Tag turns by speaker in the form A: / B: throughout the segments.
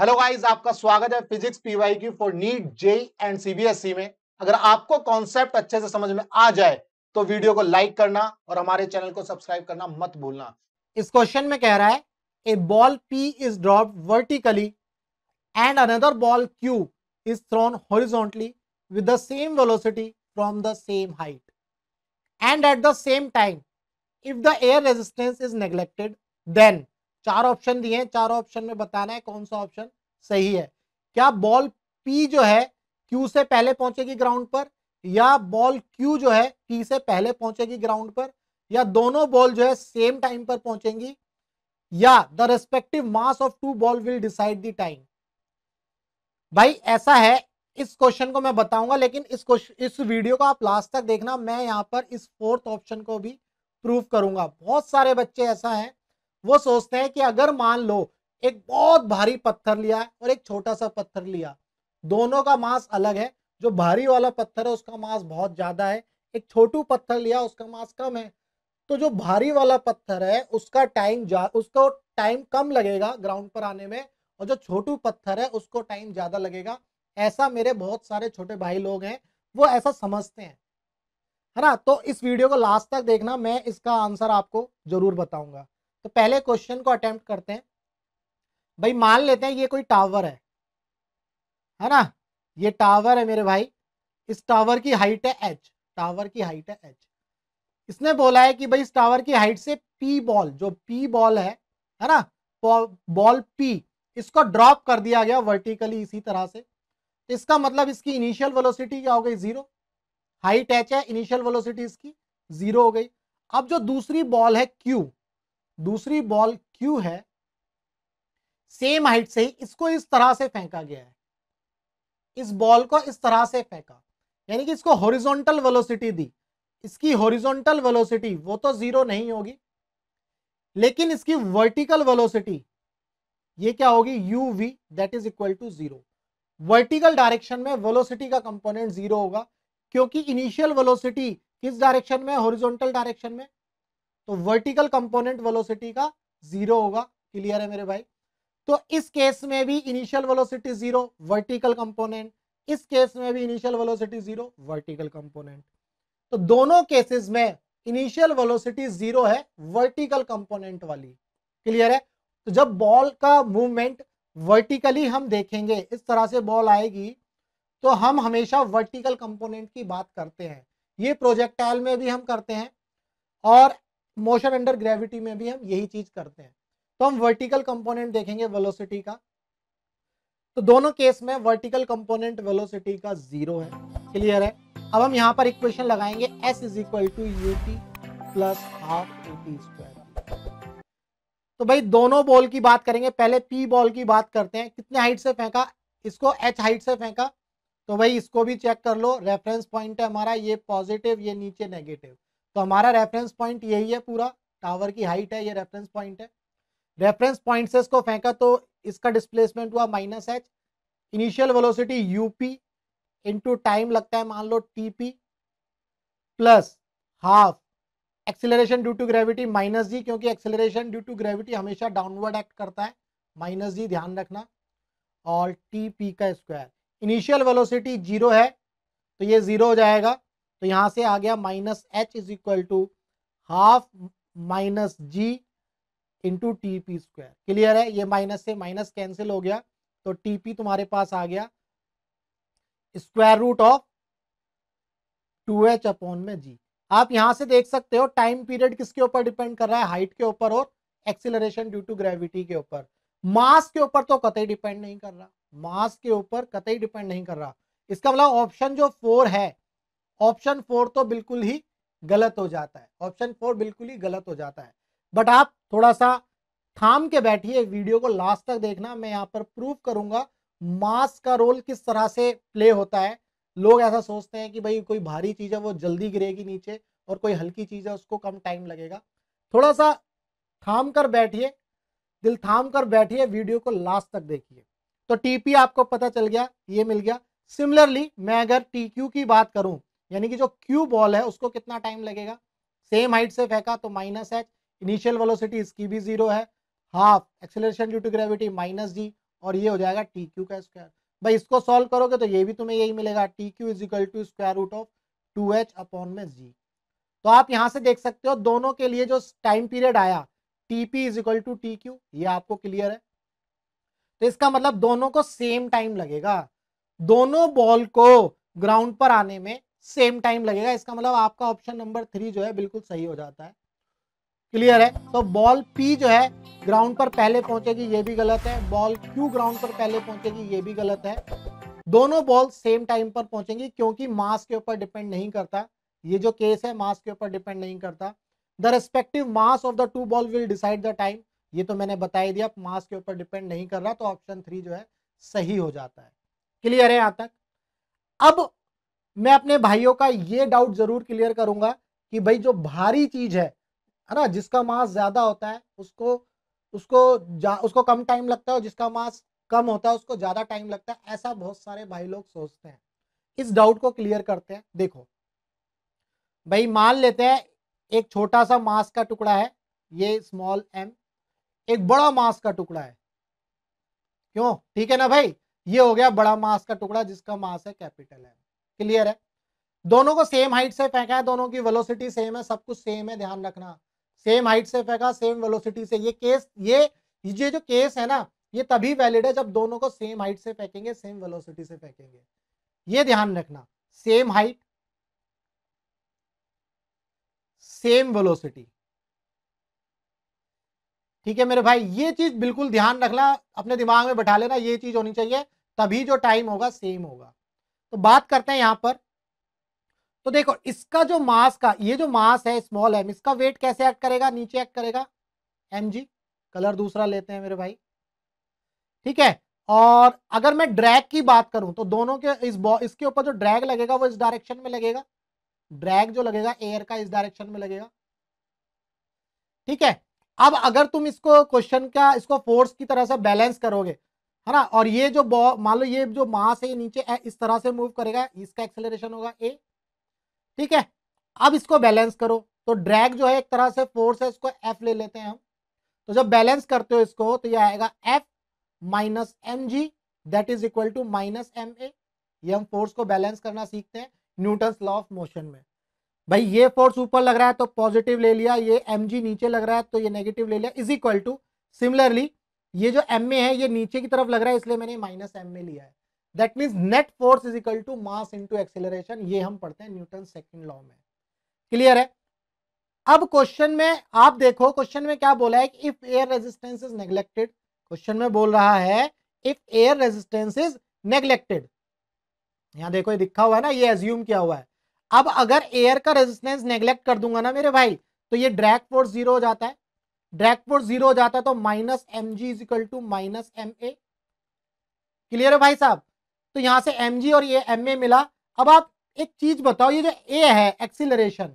A: hello guys आपका स्वागत है physics P Y Q for NEET JEE and CBSE में अगर आपको कॉन्सेप्ट अच्छे से समझ में आ जाए तो वीडियो को लाइक करना और हमारे चैनल को सब्सक्राइब करना मत भूलना इस क्वेश्चन में कह रहा है a ball P is drop vertically and another ball Q is thrown horizontally with the same velocity from the same height and at the same time if the air resistance is neglected then चार option दिए हैं चार option में बताना है कौन सा option सही है क्या बॉल पी जो है क्यू से पहले पहुंचेगी ग्राउंड पर या बॉल क्यू जो है पी से पहले पहुंचेगी ग्राउंड पर या दोनों बॉल जो है सेम टाइम पर पहुंचेंगी या the respective mass of two ball will decide the time भाई ऐसा है इस क्वेश्चन को मैं बताऊंगा लेकिन इस क्वेश्चन इस वीडियो को आप लास्ट तक देखना मैं यहाँ पर इस फोर्थ ऑप्शन को भी प्रूव करूंगा बहुत सारे बच्चे ऐसा हैं वो सोचते हैं कि अगर मान लो एक बहुत भारी पत्थर लिया है और एक छोटा सा पत्थर लिया दोनों का मास अलग है जो भारी वाला पत्थर है उसका मास बहुत ज़्यादा है एक छोटू पत्थर लिया उसका मास कम है तो जो भारी वाला पत्थर है उसका टाइम जा उसको टाइम कम लगेगा ग्राउंड पर आने में और जो छोटू पत्थर है उसको टाइम ज़्यादा लगेगा ऐसा मेरे बहुत सारे छोटे भाई लोग हैं वो ऐसा समझते हैं है ना तो इस वीडियो को लास्ट तक देखना मैं इसका आंसर आपको जरूर बताऊंगा तो पहले क्वेश्चन को अटेम्प्ट करते हैं भाई मान लेते हैं ये कोई टावर है है ना ये टावर है मेरे भाई इस टावर की हाइट है एच टावर की हाइट है एच इसने बोला है कि भाई इस टावर की हाइट से पी बॉल जो पी बॉल है है ना बॉल पी इसको ड्रॉप कर दिया गया वर्टिकली इसी तरह से तो इसका मतलब इसकी इनिशियल वेलोसिटी क्या हो गई जीरो हाइट एच है इनिशियल वेलोसिटी इसकी जीरो हो गई अब जो दूसरी बॉल है क्यू दूसरी बॉल क्यू है सेम हाइट से ही इसको इस तरह से फेंका गया है इस बॉल को इस तरह से फेंका यानी कि इसको हॉरिजॉन्टल वेलोसिटी दी इसकी हॉरिजॉन्टल वेलोसिटी वो तो जीरो नहीं होगी लेकिन इसकी वर्टिकल वेलोसिटी ये क्या होगी U V that is equal to zero vertical direction में वेलोसिटी का कंपोनेंट जीरो होगा क्योंकि इनिशियल वेलोसिटी किस डायरेक्शन में हॉरिजॉन्टल डायरेक्शन में तो वर्टिकल कंपोनेंट वेलोसिटी का जीरो होगा क्लियर है मेरे भाई तो इस केस में भी initial velocity zero vertical component इस केस में भी initial velocity zero vertical component तो दोनों केसेस में इनिशियल वेलोसिटी जीरो है वर्टिकल कंपोनेंट वाली क्लियर है तो जब बॉल का मूवमेंट वर्टिकली हम देखेंगे इस तरह से बॉल आएगी तो हम हमेशा वर्टिकल कंपोनेंट की बात करते हैं ये प्रोजेक्टाइल में भी हम करते हैं और मोशन अंडर ग्रेविटी में भी हम यही चीज करते हैं तो हम वर्टिकल कंपोनेंट देखेंगे वेलोसिटी का तो दोनों केस में वर्टिकल कंपोनेंट वेलोसिटी का जीरो है क्लियर है अब हम यहां पर इक्वेशन लगाएंगे S is equal to U T plus half A T square तो भाई दोनों बॉल की बात करेंगे पहले पी बॉल की बात करते हैं कितने हाइट से फेंका इसको एच हाइट से फेंका तो भाई इसको भी चेक कर लो रेफरेंस पॉइंट है हमारा ये पॉजिटिव ये नीचे नेगेटिव तो हमारा रेफरेंस पॉइंट यही है पूरा टावर की हाइट है ये रेफरेंस पॉइंट है रेफरेंस पॉइंट से इसको फेंका तो इसका डिस्प्लेसमेंट हुआ minus H initial velocity UP into time लगता है मान लो TP plus half acceleration due to gravity minus G क्योंकि एक्सेलरेशन ड्यू टू ग्रेविटी हमेशा डाउनवर्ड एक्ट करता है माइनस जी ध्यान रखना और टी का स्क्वायर इनिशियल वेलोसिटी जीरो है तो ये जीरो हो जाएगा तो यहां से आ गया minus H is equal to half minus G into T P square clear है ये माइनस से माइनस कैंसिल हो गया तो टीपी तुम्हारे पास आ गया square root of two H upon में जी आप यहां से देख सकते हो टाइम पीरियड किसके ऊपर डिपेंड कर रहा है हाइट के ऊपर और एक्सिलरेशन ड्यू टू ग्रेविटी के ऊपर मास के ऊपर तो कतई डिपेंड नहीं कर रहा मास के ऊपर कतई डिपेंड नहीं कर रहा इसका मतलब ऑप्शन जो फोर है ऑप्शन फोर तो बिल्कुल ही गलत हो जाता है ऑप्शन फोर बिल्कुल ही गलत हो जाता है बट आप थोड़ा सा थाम के बैठिए वीडियो को लास्ट तक देखना मैं यहाँ पर प्रूव करूंगा मास का रोल किस तरह से प्ले होता है लोग ऐसा सोचते हैं कि भाई कोई भारी चीज़ है वो जल्दी गिरेगी नीचे और कोई हल्की चीज़ है उसको कम टाइम लगेगा थोड़ा सा थाम कर बैठिए दिल थाम कर बैठिए वीडियो को लास्ट तक देखिए तो टीपी आपको पता चल गया ये मिल गया सिमिलरली मैं अगर टीक्यू की बात करूं यानी कि जो क्यू बॉल है उसको कितना टाइम लगेगा सेम हाइट से फेंका तो माइनस एच इनिशियल वेलोसिटी इसकी भी जीरो है half acceleration due to gravity minus G और ये हो जाएगा टी क्यू का स्क्वायर भाई इसको सॉल्व करोगे तो ये भी तुम्हें यही मिलेगा T Q is equal to square root of two H upon में जी तो आप यहाँ से देख सकते हो दोनों के लिए जो टाइम पीरियड आया T P is equal to T Q ये आपको क्लियर है तो इसका मतलब दोनों को सेम टाइम लगेगा दोनों बॉल को ग्राउंड पर आने में सेम टाइम लगेगा इसका मतलब आपका ऑप्शन नंबर थ्री जो है बिल्कुल सही हो जाता है क्लियर है तो बॉल पी जो है ग्राउंड पर पहले पहुंचेगी ये भी गलत है बॉल क्यू ग्राउंड पर पहले पहुंचेगी ये भी गलत है दोनों बॉल सेम टाइम पर पहुंचेंगी क्योंकि मास के ऊपर डिपेंड नहीं करता ये जो केस है मास के ऊपर डिपेंड नहीं करता the respective mass of the two ball will decide the time ये तो मैंने बता ही दिया मास के ऊपर डिपेंड नहीं कर रहा तो ऑप्शन थ्री जो है सही हो जाता है क्लियर है यहां तक अब मैं अपने भाइयों का ये डाउट ज़रूर क्लियर करूंगा कि भाई जो भारी चीज़ है है ना जिसका मास ज़्यादा होता है उसको उसको उसको कम टाइम लगता है और जिसका मास कम होता है उसको ज़्यादा टाइम लगता है ऐसा बहुत सारे भाई लोग सोचते हैं इस डाउट को क्लियर करते हैं देखो भाई मान लेते हैं एक छोटा सा मास का टुकड़ा है ये स्मॉल एम एक बड़ा मास का टुकड़ा है क्यों ठीक है ना भाई ये हो गया बड़ा मास का टुकड़ा जिसका मास है कैपिटल एम क्लियर है दोनों को सेम हाइट से फेंका है दोनों की वेलोसिटी सेम है सब कुछ सेम है ध्यान रखना सेम हाइट से फेंका सेम वेलोसिटी से ये केस ये ये जो केस है ना ये तभी वैलिड है जब दोनों को सेम हाइट से फेंकेंगे सेम वेलोसिटी से फेंकेंगे ये ध्यान रखना सेम हाइट सेम वेलोसिटी ठीक है मेरे भाई ये चीज बिल्कुल ध्यान रखना अपने दिमाग में बैठा लेना ये चीज होनी चाहिए तभी जो टाइम होगा सेम होगा तो बात करते हैं यहां पर तो देखो इसका जो मास का ये जो मास है स्मॉल एम इसका वेट कैसे एक्ट करेगा नीचे एक्ट करेगा एम जी कलर दूसरा लेते हैं मेरे भाई ठीक है और अगर मैं ड्रैग की बात करूं तो दोनों के इस इसके ऊपर जो ड्रैग लगेगा वो इस डायरेक्शन में लगेगा ड्रैग जो लगेगा एयर का इस डायरेक्शन में लगेगा ठीक है अब अगर तुम इसको क्वेश्चन का इसको फोर्स की तरह से बैलेंस करोगे है ना और ये जो मान लो ये जो मास से नीचे इस तरह से मूव करेगा इसका एक्सेलरेशन होगा ए ठीक है अब इसको बैलेंस करो तो ड्रैग जो है एक तरह से फोर्स है इसको एफ ले लेते हैं हम तो जब बैलेंस करते हो इसको तो यह आएगा F minus M G that is equal to minus M A ये हम फोर्स को बैलेंस करना सीखते हैं न्यूटन लॉ ऑफ मोशन में भाई ये फोर्स ऊपर लग रहा है तो पॉजिटिव ले लिया ये एम जी नीचे लग रहा है तो ये नेगेटिव ले लिया इज इक्वल टू सिमिलरली ये जो एम ए है ये नीचे की तरफ लग रहा है इसलिए मैंने माइनस एम ए लिया है that means net force is equal to mass into acceleration ये हम पढ़ते हैं न्यूटन सेकेंड लॉ में क्लियर है अब क्वेश्चन में आप देखो क्वेश्चन में क्या बोला है if air resistance is neglected question में बोल रहा है if air resistance is neglected यहाँ देखो ये दिखा हुआ है ना ये एज्यूम किया हुआ है अब अगर एयर का रेजिस्टेंस नेग्लेक्ट कर दूंगा ना मेरे भाई तो ये ड्रैग फोर्स जीरो हो जाता है ड्रैग फोर्स जीरो हो जाता है तो minus M G is equal to minus M A clear है भाई साहब तो यहां से एम जी और ये एम ए मिला अब आप एक चीज बताओ ये जो ए है एक्सिलरेशन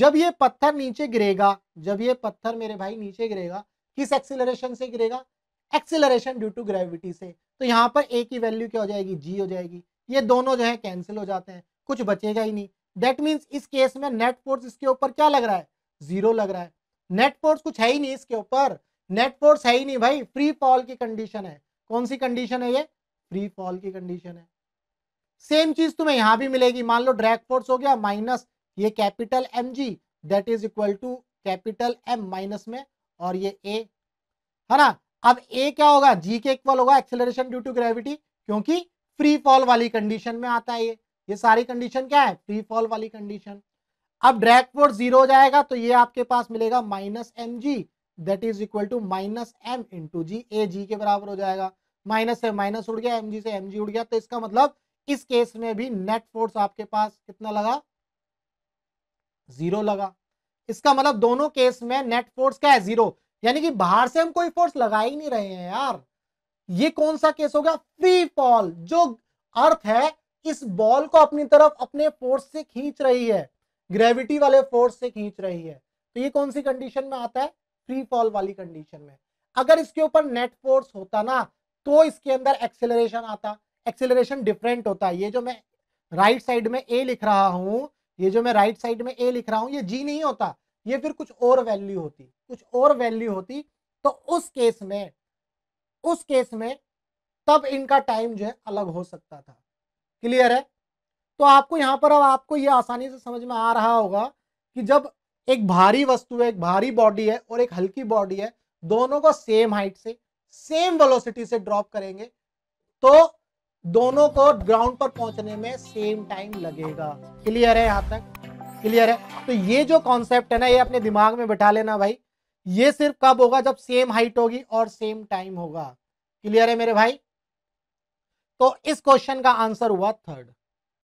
A: जब ये पत्थर नीचे गिरेगा जब ये पत्थर मेरे भाई नीचे गिरेगा किस एक्सिलरेशन से गिरेगा एक्सिलरेशन ड्यू टू ग्रेविटी से तो यहाँ पर ए की वैल्यू क्या हो जाएगी जी हो जाएगी ये दोनों जो है कैंसिल हो जाते हैं कुछ बचेगा ही नहीं दैट मीन्स इस केस में नेट फोर्स इसके ऊपर क्या लग रहा है जीरो लग रहा है नेट फोर्स कुछ है ही नहीं इसके ऊपर नेट फोर्स है ही नहीं भाई फ्री फॉल की कंडीशन है कौन सी कंडीशन है ये फ्री फॉल की कंडीशन है सेम चीज तुम्हें यहां भी मिलेगी मान लो ड्रैग फोर्स हो गया माइनस ये capital M G that is equal to capital M minus में और ये ए है ना अब ए क्या होगा जी के इक्वल होगा एक्सेलरेशन ड्यू टू ग्रेविटी क्योंकि फ्री फॉल वाली कंडीशन में आता है ये ये सारी कंडीशन क्या है फ्री फॉल वाली कंडीशन अब ड्रैग फोर्स जीरो हो जाएगा तो ये आपके पास मिलेगा minus M G that is equal to minus M into G A G के बराबर हो जाएगा माइनस से माइनस उड़ गया एम जी से एम जी उड़ गया तो इसका मतलब इस केस में भी नेट फोर्स आपके पास कितना लगा जीरो लगा इसका मतलब दोनों केस में नेट फोर्स क्या है जीरो यानी कि बाहर से हम कोई फोर्स लगा ही नहीं रहे हैं यार ये कौन सा केस होगा फ्री फॉल जो अर्थ है इस बॉल को अपनी तरफ अपने फोर्स से खींच रही है ग्रेविटी वाले फोर्स से खींच रही है तो ये कौन सी कंडीशन में आता है फ्री फॉल वाली कंडीशन में अगर इसके ऊपर नेट फोर्स होता ना तो इसके अंदर एक्सेलरेशन आता एक्सेलरेशन डिफरेंट होता ये जो मैं राइट right साइड में ए लिख रहा हूँ ये जो मैं राइट right साइड में ए लिख रहा हूँ ये जी नहीं होता ये फिर कुछ और वैल्यू होती कुछ और वैल्यू होती तो उस केस में उस केस में तब इनका टाइम जो है अलग हो सकता था क्लियर है तो आपको यहाँ पर अब आपको ये आसानी से समझ में आ रहा होगा कि जब एक भारी वस्तु है एक भारी बॉडी है और एक हल्की बॉडी है दोनों को सेम हाइट से सेम वेलोसिटी से ड्रॉप करेंगे तो दोनों को ग्राउंड पर पहुंचने में सेम टाइम लगेगा क्लियर है यहां तक क्लियर है तो ये जो कॉन्सेप्ट है ना ये अपने दिमाग में बिठा लेना भाई ये सिर्फ कब होगा जब सेम हाइट होगी और सेम टाइम होगा क्लियर है मेरे भाई तो इस क्वेश्चन का आंसर हुआ थर्ड